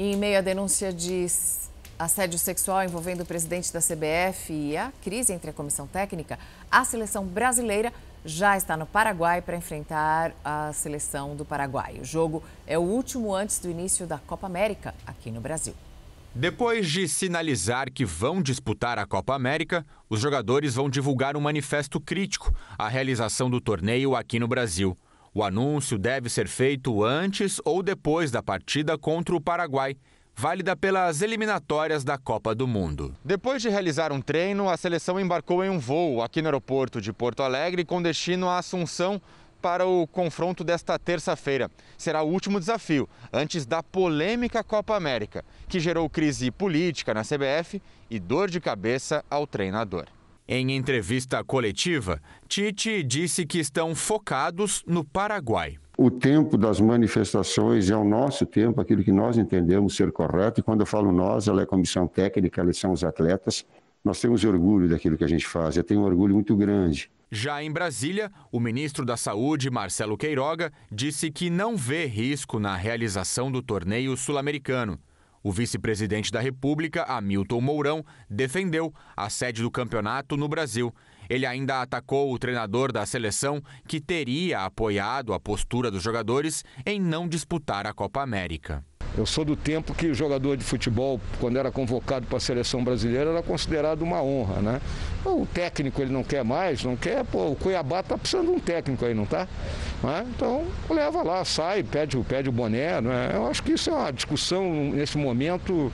Em meio à denúncia de assédio sexual envolvendo o presidente da CBF e a crise entre a comissão técnica, a seleção brasileira já está no Paraguai para enfrentar a seleção do Paraguai. O jogo é o último antes do início da Copa América aqui no Brasil. Depois de sinalizar que vão disputar a Copa América, os jogadores vão divulgar um manifesto crítico à realização do torneio aqui no Brasil. O anúncio deve ser feito antes ou depois da partida contra o Paraguai, válida pelas eliminatórias da Copa do Mundo. Depois de realizar um treino, a seleção embarcou em um voo aqui no aeroporto de Porto Alegre com destino à Assunção para o confronto desta terça-feira. Será o último desafio antes da polêmica Copa América, que gerou crise política na CBF e dor de cabeça ao treinador. Em entrevista coletiva, Tite disse que estão focados no Paraguai. O tempo das manifestações é o nosso tempo, aquilo que nós entendemos ser correto. E quando eu falo nós, ela é a comissão técnica, eles são os atletas. Nós temos orgulho daquilo que a gente faz, eu tenho um orgulho muito grande. Já em Brasília, o ministro da Saúde, Marcelo Queiroga, disse que não vê risco na realização do torneio sul-americano. O vice-presidente da República, Hamilton Mourão, defendeu a sede do campeonato no Brasil. Ele ainda atacou o treinador da seleção, que teria apoiado a postura dos jogadores em não disputar a Copa América. Eu sou do tempo que o jogador de futebol, quando era convocado para a seleção brasileira, era considerado uma honra, né? O técnico ele não quer mais, não quer, pô, o Cuiabá tá precisando de um técnico aí, não tá? Né? Então leva lá, sai, pede, pede o boné, né? Eu acho que isso é uma discussão nesse momento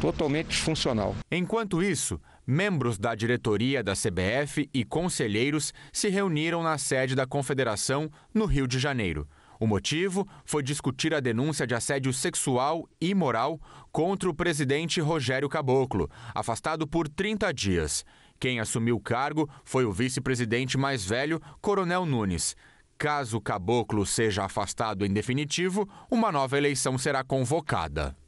totalmente disfuncional. Enquanto isso, membros da diretoria da CBF e conselheiros se reuniram na sede da confederação no Rio de Janeiro. O motivo foi discutir a denúncia de assédio sexual e moral contra o presidente Rogério Caboclo, afastado por 30 dias. Quem assumiu o cargo foi o vice-presidente mais velho, Coronel Nunes. Caso Caboclo seja afastado em definitivo, uma nova eleição será convocada.